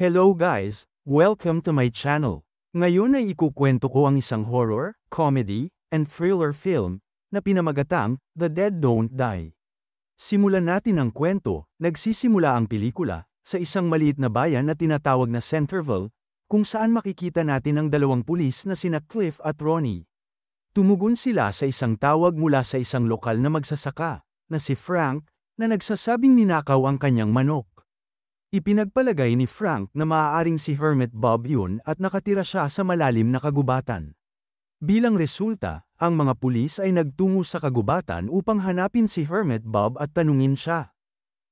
Hello guys, welcome to my channel. Ngayon ay ikukwento ko ang isang horror, comedy, and thriller film na pinamagatang The Dead Don't Die. Simulan natin ang kwento, nagsisimula ang pelikula sa isang maliit na bayan na tinatawag na Centerville, kung saan makikita natin ang dalawang pulis na sina Cliff at Ronnie. Tumugon sila sa isang tawag mula sa isang lokal na magsasaka, na si Frank, na nagsasabing ninakaw ang kanyang manok. Ipinagpalagay ni Frank na maaaring si Hermit Bob yun at nakatira siya sa malalim na kagubatan. Bilang resulta, ang mga pulis ay nagtungo sa kagubatan upang hanapin si Hermit Bob at tanungin siya.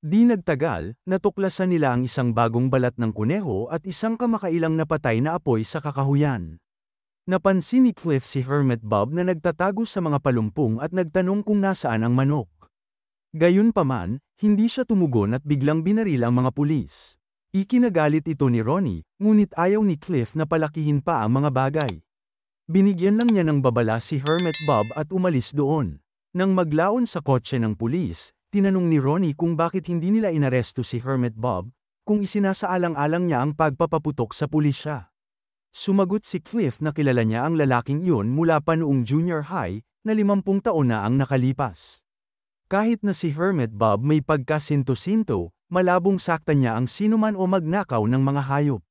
Di nagtagal, natuklasan nila ang isang bagong balat ng kuneho at isang kamakailang napatay na apoy sa kakahuyan. Napansin ni Cliff si Hermit Bob na nagtatago sa mga palumpong at nagtanong kung nasaan ang manok. Gayunpaman, hindi siya tumugon at biglang binaril ang mga pulis. Ikinagalit ito ni Ronnie, ngunit ayaw ni Cliff na palakihin pa ang mga bagay. Binigyan lang niya ng babala si Hermit Bob at umalis doon. Nang maglaon sa kotse ng pulis, tinanong ni Ronnie kung bakit hindi nila inaresto si Hermit Bob, kung isinasaalang-alang niya ang pagpapaputok sa pulisya. Sumagot si Cliff na kilala niya ang lalaking iyon mula pa noong junior high, na 50 taon na ang nakalipas. Kahit na si Hermit Bob may pagkasinto-sinto, malabong saktan niya ang sinuman o magnakaw ng mga hayop.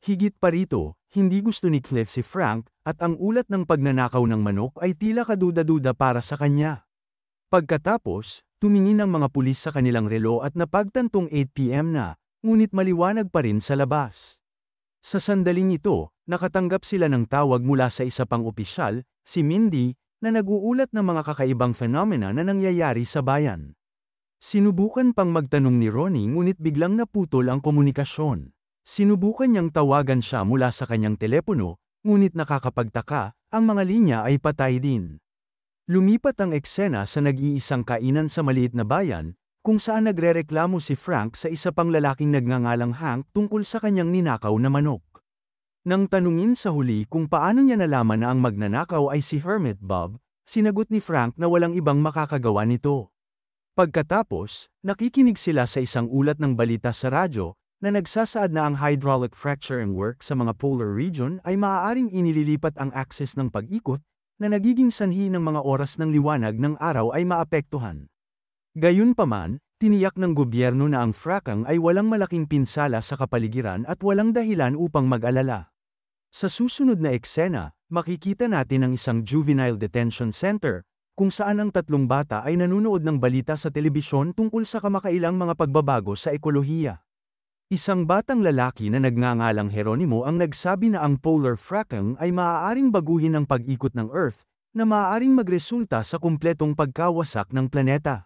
Higit pa rito, hindi gusto ni Cliff si Frank, at ang ulat ng pagnanakaw ng manok ay tila kaduda-duda para sa kanya. Pagkatapos, tumingin ang mga pulis sa kanilang relo at napagtantong 8pm na, ngunit maliwanag pa rin sa labas. Sa sandaling ito, nakatanggap sila ng tawag mula sa isa pang opisyal, si Mindy, na naguulat ng mga kakaibang fenomena na nangyayari sa bayan. Sinubukan pang magtanong ni Ronnie ngunit biglang naputol ang komunikasyon. Sinubukan niyang tawagan siya mula sa kanyang telepono, ngunit nakakapagtaka, ang mga linya ay patay din. Lumipat ang eksena sa nag-iisang kainan sa maliit na bayan, kung saan nagrereklamo si Frank sa isa pang lalaking nagngangalang Hank tungkol sa kanyang ninakaw na manok. Nang tanungin sa huli kung paano niya nalaman na ang magnanakaw ay si Hermit Bob, sinagot ni Frank na walang ibang makakagawa nito. Pagkatapos, nakikinig sila sa isang ulat ng balita sa radyo na nagsasaad na ang hydraulic fracturing and work sa mga polar region ay maaaring inililipat ang akses ng pag-ikot na nagiging sanhi ng mga oras ng liwanag ng araw ay maapektuhan. Gayunpaman, tiniyak ng gobyerno na ang fracking ay walang malaking pinsala sa kapaligiran at walang dahilan upang mag-alala. Sa susunod na eksena, makikita natin ang isang juvenile detention center, kung saan ang tatlong bata ay nanunood ng balita sa telebisyon tungkol sa kamakailang mga pagbabago sa ekolohiya. Isang batang lalaki na nagngangalang Heronimo ang nagsabi na ang polar fracking ay maaaring baguhin ang pag-ikot ng Earth, na maaaring magresulta sa kumpletong pagkawasak ng planeta.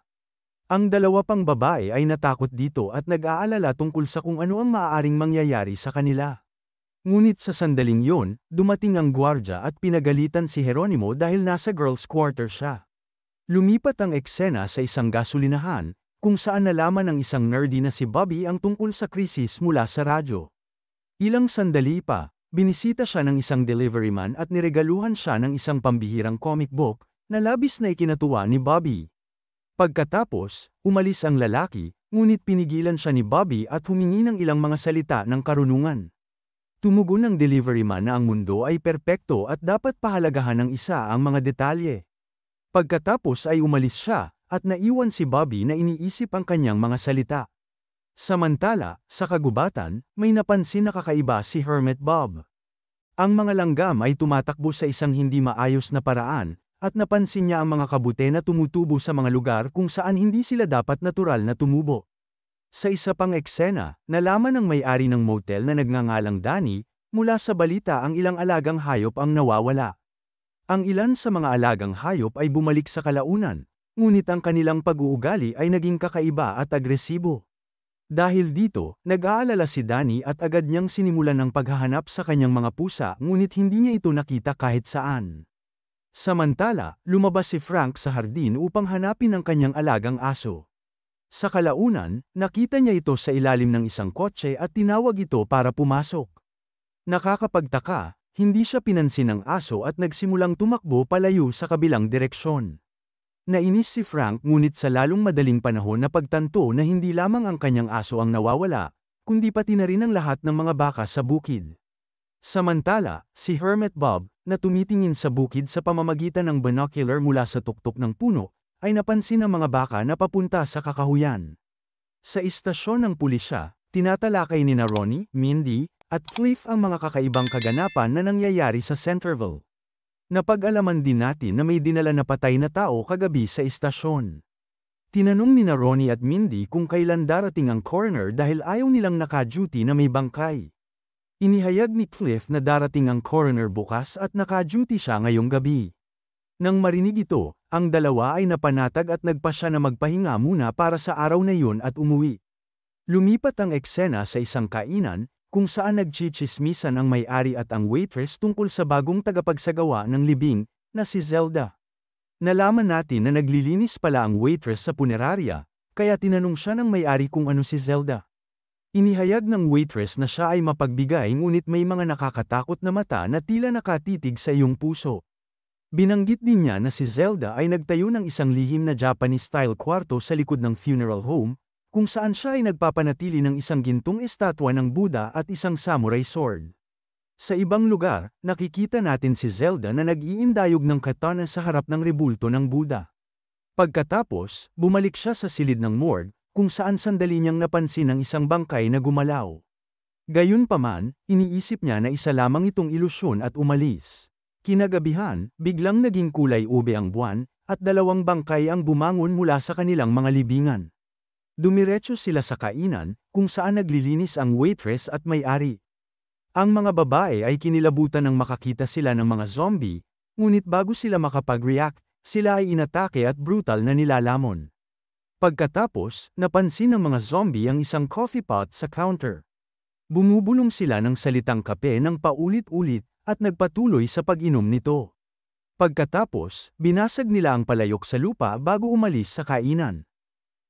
Ang dalawa pang babae ay natakot dito at nag-aalala tungkol sa kung ano ang maaaring mangyayari sa kanila. Ngunit sa sandaling yun, dumating ang gwardya at pinagalitan si Jeronimo dahil nasa girls' quarter siya. Lumipat ang eksena sa isang gasolinahan, kung saan nalaman ng isang nerdy na si Bobby ang tungkol sa krisis mula sa radyo. Ilang sandali pa, binisita siya ng isang delivery man at niregaluhan siya ng isang pambihirang comic book na labis na ikinatuwa ni Bobby. Pagkatapos, umalis ang lalaki, ngunit pinigilan siya ni Bobby at humingi ng ilang mga salita ng karunungan. Tumugon ng delivery man na ang mundo ay perpekto at dapat pahalagahan ng isa ang mga detalye. Pagkatapos ay umalis siya, at naiwan si Bobby na iniisip ang kanyang mga salita. Samantala, sa kagubatan, may napansin na kakaiba si Hermit Bob. Ang mga langgam ay tumatakbo sa isang hindi maayos na paraan, at napansin niya ang mga kabute na tumutubo sa mga lugar kung saan hindi sila dapat natural na tumubo. Sa isa pang eksena, nalaman ng may-ari ng motel na nagngangalang Danny, mula sa balita ang ilang alagang hayop ang nawawala. Ang ilan sa mga alagang hayop ay bumalik sa kalaunan, ngunit ang kanilang pag-uugali ay naging kakaiba at agresibo. Dahil dito, nag-aalala si Danny at agad niyang sinimulan ng paghahanap sa kanyang mga pusa ngunit hindi niya ito nakita kahit saan. Samantala, lumabas si Frank sa hardin upang hanapin ang kanyang alagang aso. Sa kalaunan, nakita niya ito sa ilalim ng isang kotse at tinawag ito para pumasok. Nakakapagtaka, hindi siya pinansin ng aso at nagsimulang tumakbo palayo sa kabilang direksyon. Nainis si Frank ngunit sa lalong madaling panahon na pagtanto na hindi lamang ang kanyang aso ang nawawala, kundi pati na rin ang lahat ng mga baka sa bukid. Samantala, si Hermit Bob, na tumitingin sa bukid sa pamamagitan ng binocular mula sa tuktok ng puno, ay napansin ng mga baka na papunta sa kakahuyan. Sa istasyon ng pulisya, tinatalakay ni Ronnie, Mindy, at Cliff ang mga kakaibang kaganapan na nangyayari sa Centerville. Napag-alaman din natin na may dinala na patay na tao kagabi sa istasyon. Tinanong ni Ronnie at Mindy kung kailan darating ang coroner dahil ayaw nilang naka-duty na may bangkay. Inihayag ni Cliff na darating ang coroner bukas at naka-duty siya ngayong gabi. Nang marinig ito, ang dalawa ay napanatag at nagpa siya na magpahinga muna para sa araw na yun at umuwi. Lumipat ang eksena sa isang kainan, kung saan nagchichismisan ang may-ari at ang waitress tungkol sa bagong tagapagsagawa ng libing, na si Zelda. Nalaman natin na naglilinis pala ang waitress sa punerarya, kaya tinanong siya ng may-ari kung ano si Zelda. Inihayag ng waitress na siya ay mapagbigay ngunit may mga nakakatakot na mata na tila nakatitig sa iyong puso. Binanggit din niya na si Zelda ay nagtayo ng isang lihim na Japanese-style kwarto sa likod ng funeral home, kung saan siya ay nagpapanatili ng isang gintong estatwa ng Buddha at isang samurai sword. Sa ibang lugar, nakikita natin si Zelda na nag-iindayog ng katana sa harap ng rebulto ng Buddha. Pagkatapos, bumalik siya sa silid ng morgue, kung saan sandali niyang napansin ang isang bangkay na gumalaw. Gayunpaman, iniisip niya na isa lamang itong ilusyon at umalis. Kinagabihan, biglang naging kulay ube ang buwan, at dalawang bangkay ang bumangon mula sa kanilang mga libingan. Dumiretso sila sa kainan, kung saan naglilinis ang waitress at may-ari. Ang mga babae ay kinilabutan nang makakita sila ng mga zombie, ngunit bago sila makapag-react, sila ay inatake at brutal na nilalamon. Pagkatapos, napansin ng mga zombie ang isang coffee pot sa counter. Bumubulong sila ng salitang kape ng paulit-ulit, at nagpatuloy sa pag-inom nito. Pagkatapos, binasag nila ang palayok sa lupa bago umalis sa kainan.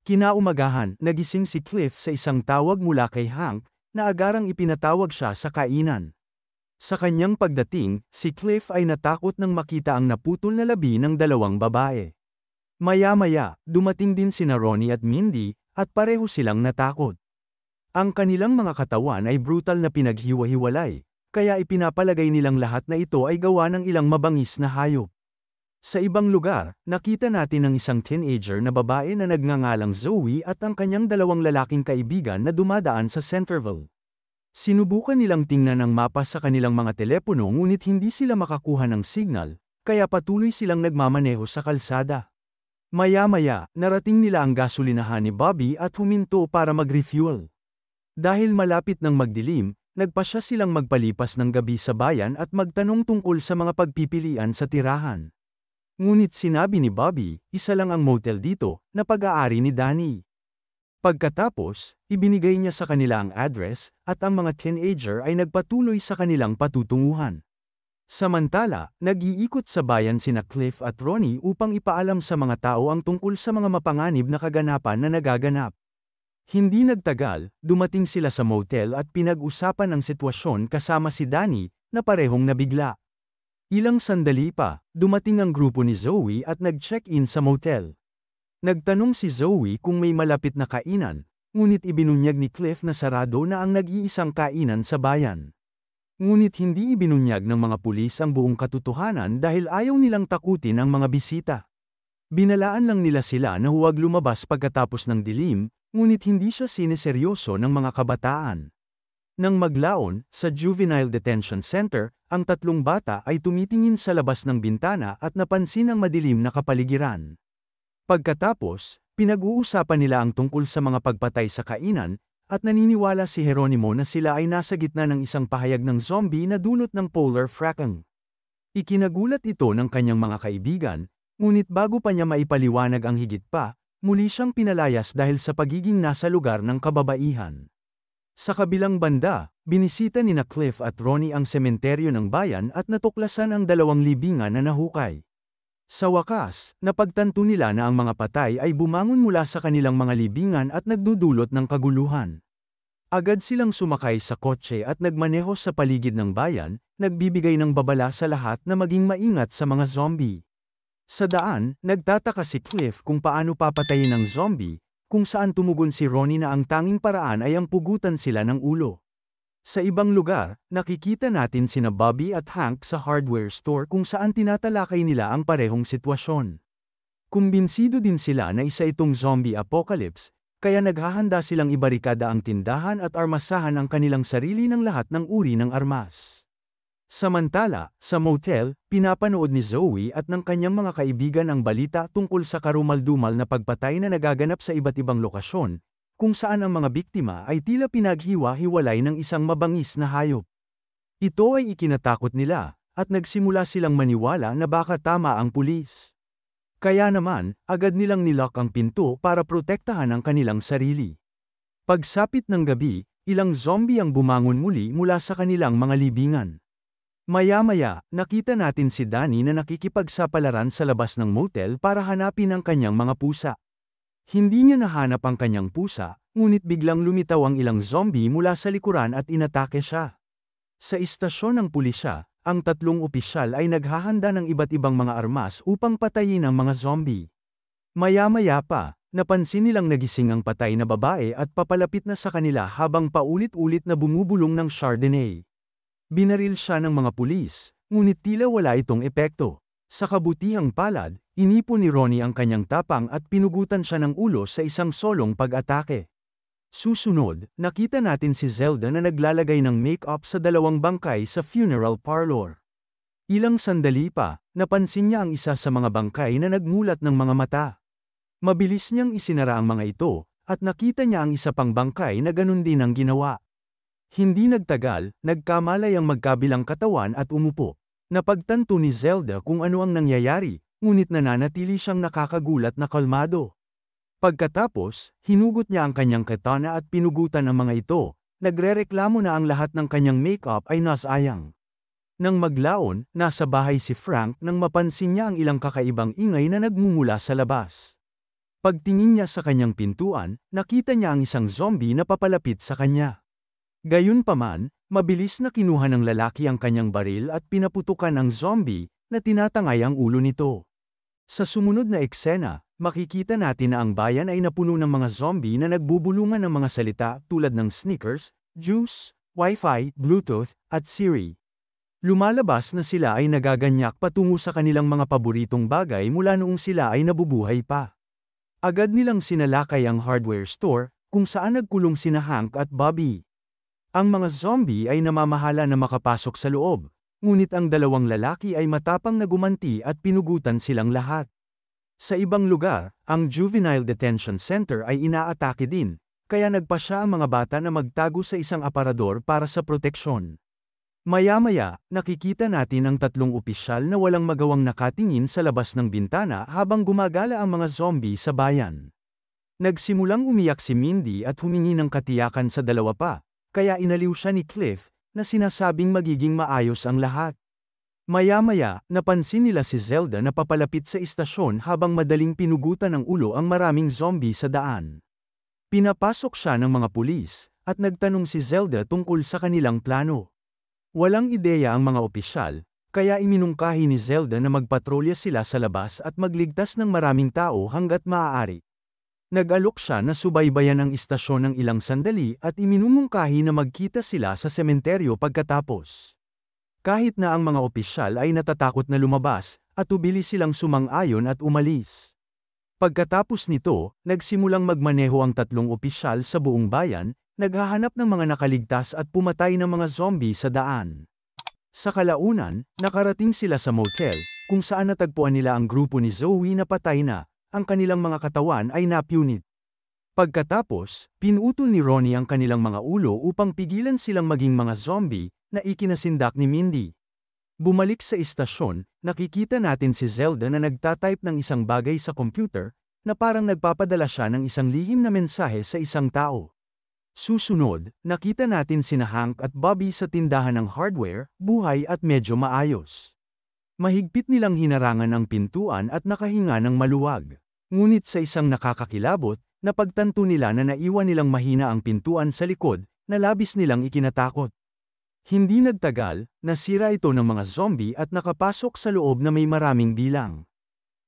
Kinaumagahan, nagising si Cliff sa isang tawag mula kay Hank na agarang ipinatawag siya sa kainan. Sa kanyang pagdating, si Cliff ay natakot nang makita ang naputol na labi ng dalawang babae. Maya-maya, dumating din sina Ronnie at Mindy, at pareho silang natakot. Ang kanilang mga katawan ay brutal na pinaghiwa-hiwalay, kaya ipinapalagay nilang lahat na ito ay gawa ng ilang mabangis na hayop. Sa ibang lugar, nakita natin ang isang teenager na babae na nagngangalang Zoe at ang kanyang dalawang lalaking kaibigan na dumadaan sa Centerville. Sinubukan nilang tingnan ang mapa sa kanilang mga telepono ngunit hindi sila makakuha ng signal, kaya patuloy silang nagmamaneho sa kalsada. Maya-maya, narating nila ang gasolinahan ni Bobby at huminto para mag-refuel. Dahil malapit ng magdilim, nagpasya silang magpalipas ng gabi sa bayan at magtanong tungkol sa mga pagpipilian sa tirahan. Ngunit sinabi ni Bobby, isa lang ang motel dito, na pag-aari ni Danny. Pagkatapos, ibinigay niya sa kanila ang address, at ang mga teenager ay nagpatuloy sa kanilang patutunguhan. Samantala, nag-iikot sa bayan sina Cliff at Ronnie upang ipaalam sa mga tao ang tungkol sa mga mapanganib na kaganapan na nagaganap. Hindi nagtagal, dumating sila sa motel at pinag-usapan ang sitwasyon kasama si Danny, na parehong nabigla. Ilang sandali pa, dumating ang grupo ni Zoe at nag-check-in sa motel. Nagtanong si Zoe kung may malapit na kainan, ngunit ibinunyag ni Cliff na sarado na ang nag-iisang kainan sa bayan. Ngunit hindi ibinunyag ng mga pulis ang buong katotohanan dahil ayaw nilang takutin ang mga bisita. Binalaan lang nila sila na huwag lumabas pagkatapos ng dilim, Ngunit hindi siya sineseryoso ng mga kabataan. Nang maglaon, sa Juvenile Detention Center, ang tatlong bata ay tumitingin sa labas ng bintana at napansin ang madilim na kapaligiran. Pagkatapos, pinag-uusapan nila ang tungkol sa mga pagpatay sa kainan, at naniniwala si Jeronimo na sila ay nasa gitna ng isang pahayag ng zombie na dulot ng polar fracking. Ikinagulat ito ng kanyang mga kaibigan, ngunit bago pa niya maipaliwanag ang higit pa, Muli siyang pinalayas dahil sa pagiging nasa lugar ng kababaihan. Sa kabilang banda, binisita ni na Cliff at Ronnie ang sementeryo ng bayan at natuklasan ang dalawang libingan na nahukay. Sa wakas, napagtanto nila na ang mga patay ay bumangon mula sa kanilang mga libingan at nagdudulot ng kaguluhan. Agad silang sumakay sa kotse at nagmaneho sa paligid ng bayan, nagbibigay ng babala sa lahat na maging maingat sa mga zombie. Sa daan, nagtataka si Cliff kung paano papatayin ang zombie, kung saan tumugon si Ronnie na ang tanging paraan ay ang pugutan sila ng ulo. Sa ibang lugar, nakikita natin sina Bobby at Hank sa hardware store kung saan tinatalakay nila ang parehong sitwasyon. Kumbinsido din sila na isa itong zombie apocalypse, kaya naghahanda silang ibarikada ang tindahan at armasahan ang kanilang sarili ng lahat ng uri ng armas. Samantala, sa motel, pinapanood ni Zoe at ng kanyang mga kaibigan ang balita tungkol sa karumaldumal na pagpatay na nagaganap sa iba't ibang lokasyon, kung saan ang mga biktima ay tila pinaghiwa-hiwalay ng isang mabangis na hayop. Ito ay ikinatakot nila, at nagsimula silang maniwala na baka tama ang pulis. Kaya naman, agad nilang nilock ang pinto para protektahan ang kanilang sarili. Pagsapit ng gabi, ilang zombie ang bumangon muli mula sa kanilang mga libingan. Maya-maya, nakita natin si Danny na nakikipagsapalaran sa labas ng motel para hanapin ang kanyang mga pusa. Hindi niya nahanap ang kanyang pusa, ngunit biglang lumitaw ang ilang zombie mula sa likuran at inatake siya. Sa istasyon ng pulisya, ang tatlong opisyal ay naghahanda ng iba't ibang mga armas upang patayin ang mga zombie. Maya-maya pa, napansin nilang nagising ang patay na babae at papalapit na sa kanila habang paulit-ulit na bumubulong ng Chardonnay. Binaril siya ng mga pulis, ngunit tila wala itong epekto. Sa kabutihang palad, inipo ni Ronnie ang kanyang tapang at pinugutan siya ng ulo sa isang solong pag-atake. Susunod, nakita natin si Zelda na naglalagay ng make-up sa dalawang bangkay sa funeral parlor. Ilang sandali pa, napansin niya ang isa sa mga bangkay na nagmulat ng mga mata. Mabilis niyang isinara ang mga ito, at nakita niya ang isa pang bangkay na ganun din ang ginawa. Hindi nagtagal, nagkamalay ang magkabilang katawan at umupo. Napagtanto ni Zelda kung ano ang nangyayari, ngunit nananatili siyang nakakagulat na kalmado. Pagkatapos, hinugot niya ang kanyang katana at pinugutan ang mga ito, nagrereklamo na ang lahat ng kanyang makeup ay nasayang. Nang maglaon, nasa bahay si Frank nang mapansin niya ang ilang kakaibang ingay na nagmumula sa labas. Pagtingin niya sa kanyang pintuan, nakita niya ang isang zombie na papalapit sa kanya. Gayunpaman, mabilis na kinuha ng lalaki ang kanyang baril at pinaputukan ang zombie na tinatangay ang ulo nito. Sa sumunod na eksena, makikita natin na ang bayan ay napuno ng mga zombie na nagbubulungan ng mga salita tulad ng sneakers, juice, wifi, bluetooth, at Siri. Lumalabas na sila ay nagaganyak patungo sa kanilang mga paboritong bagay mula noong sila ay nabubuhay pa. Agad nilang sinalakay ang hardware store, kung saan nagkulong sina Hank at Bobby. Ang mga zombie ay namamahala na makapasok sa loob, ngunit ang dalawang lalaki ay matapang na gumanti at pinugutan silang lahat. Sa ibang lugar, ang Juvenile Detention Center ay inaatake din, kaya nagpa siya ang mga bata na magtago sa isang aparador para sa proteksyon. Maya-maya, nakikita natin ang tatlong opisyal na walang magawang nakatingin sa labas ng bintana habang gumagala ang mga zombie sa bayan. Nagsimulang umiyak si Mindy at humingi ng katiyakan sa dalawa pa, kaya inaliw siya ni Cliff, na sinasabing magiging maayos ang lahat. Maya-maya, napansin nila si Zelda na papalapit sa istasyon habang madaling pinugutan ng ulo ang maraming zombie sa daan. Pinapasok siya ng mga pulis, at nagtanong si Zelda tungkol sa kanilang plano. Walang ideya ang mga opisyal, kaya iminungkahi ni Zelda na magpatrolya sila sa labas at magligtas ng maraming tao hanggat maaari nag-alok siya na subaybayan ang istasyon ng ilang sandali at iminumungkahi na magkita sila sa sementeryo pagkatapos. Kahit na ang mga opisyal ay natatakot na lumabas, at ubili silang sumang-ayon at umalis. Pagkatapos nito, nagsimulang magmaneho ang tatlong opisyal sa buong bayan, naghahanap ng mga nakaligtas at pumatay ng mga zombie sa daan. Sa kalaunan, nakarating sila sa motel, kung saan natagpuan nila ang grupo ni Zoe na patay na, ang kanilang mga katawan ay napunit. Pagkatapos, pinutol ni Ronnie ang kanilang mga ulo upang pigilan silang maging mga zombie na ikinasindak ni Mindy. Bumalik sa istasyon, nakikita natin si Zelda na nagtatype ng isang bagay sa computer na parang nagpapadala siya ng isang lihim na mensahe sa isang tao. Susunod, nakita natin sina Hank at Bobby sa tindahan ng hardware, buhay at medyo maayos. Mahigpit nilang hinarangan ang pintuan at nakahinga ng maluwag. Ngunit sa isang nakakakilabot, napagtanto nila na naiwan nilang mahina ang pintuan sa likod, na labis nilang ikinatakot. Hindi nagtagal, nasira ito ng mga zombie at nakapasok sa loob na may maraming bilang.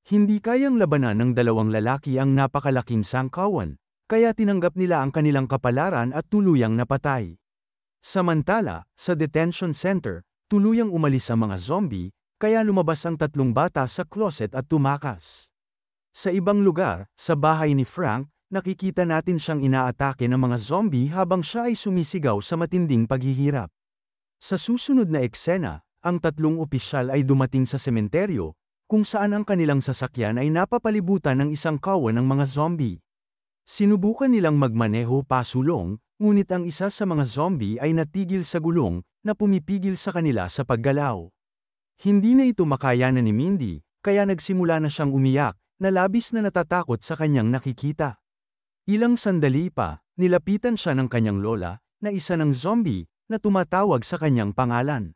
Hindi kayang labanan ng dalawang lalaki ang napakalaking sangkawan, kaya tinanggap nila ang kanilang kapalaran at tuluyang napatay. Samantala, sa detention center, tuluyang umalis ang mga zombie, kaya lumabas ang tatlong bata sa closet at tumakas. Sa ibang lugar, sa bahay ni Frank, nakikita natin siyang inaatake ng mga zombie habang siya ay sumisigaw sa matinding paghihirap. Sa susunod na eksena, ang tatlong opisyal ay dumating sa sementeryo, kung saan ang kanilang sasakyan ay napapalibutan ng isang kawa ng mga zombie. Sinubukan nilang magmaneho pasulong, ngunit ang isa sa mga zombie ay natigil sa gulong na pumipigil sa kanila sa paggalaw. Hindi na ito makayanan ni Mindy, kaya nagsimula na siyang umiyak, na labis na natatakot sa kanyang nakikita. Ilang sandali pa, nilapitan siya ng kanyang lola, na isa ng zombie, na tumatawag sa kanyang pangalan.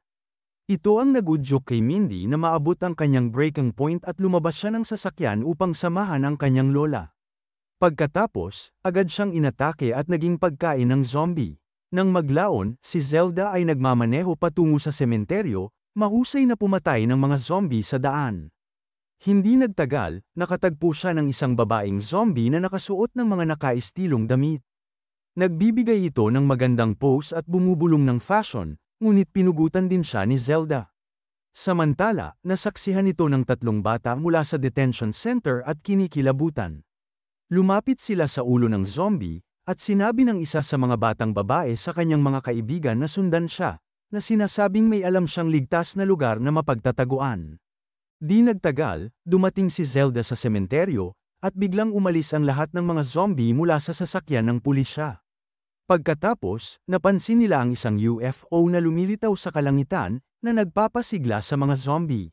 Ito ang nagudyok kay Mindy na maabot ang kanyang breaking point at lumabas siya ng sasakyan upang samahan ang kanyang lola. Pagkatapos, agad siyang inatake at naging pagkain ng zombie. Nang maglaon, si Zelda ay nagmamaneho patungo sa sementeryo, Mahusay na pumatay ng mga zombie sa daan. Hindi nagtagal, nakatagpo siya ng isang babaeng zombie na nakasuot ng mga nakaistilong damit. Nagbibigay ito ng magandang pose at bumubulong ng fashion, ngunit pinugutan din siya ni Zelda. Samantala, nasaksihan ito ng tatlong bata mula sa detention center at kinikilabutan. Lumapit sila sa ulo ng zombie, at sinabi ng isa sa mga batang babae sa kanyang mga kaibigan na sundan siya, na sinasabing may alam siyang ligtas na lugar na mapagtataguan. Di nagtagal, dumating si Zelda sa sementeryo, at biglang umalis ang lahat ng mga zombie mula sa sasakyan ng pulisya. Pagkatapos, napansin nila ang isang UFO na lumilitaw sa kalangitan na nagpapasigla sa mga zombie.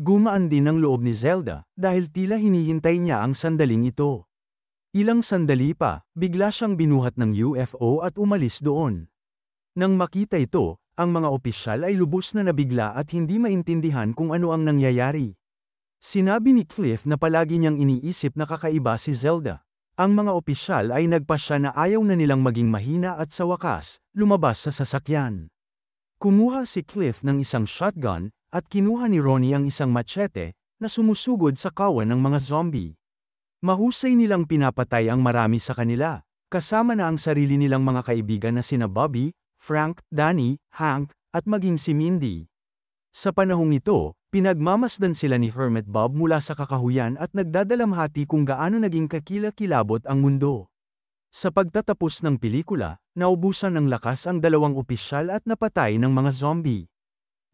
Gumaan din ang loob ni Zelda dahil tila hinihintay niya ang sandaling ito. Ilang sandali pa, bigla siyang binuhat ng UFO at umalis doon. Nang makita ito, ang mga opisyal ay lubos na nabigla at hindi maintindihan kung ano ang nangyayari. Sinabi ni Cliff na palagi niyang iniisip na kakaiba si Zelda. Ang mga opisyal ay nagpasya na ayaw na nilang maging mahina at sa wakas, lumabas sa sasakyan. Kumuha si Cliff ng isang shotgun, at kinuha ni Ronnie ang isang machete, na sumusugod sa kawan ng mga zombie. Mahusay nilang pinapatay ang marami sa kanila, kasama na ang sarili nilang mga kaibigan na sina Bobby, Frank, Danny, Hank, at maging si Mindy. Sa panahong ito, pinagmamasdan sila ni Hermit Bob mula sa kakahuyan at nagdadalamhati kung gaano naging kakilakilabot ang mundo. Sa pagtatapos ng pelikula, naubusan ng lakas ang dalawang opisyal at napatay ng mga zombie.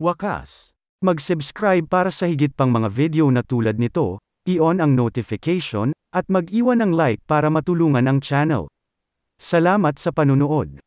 Wakas! Mag-subscribe para sa higit pang mga video na tulad nito, i-on ang notification, at mag-iwan ng like para matulungan ang channel. Salamat sa panunood!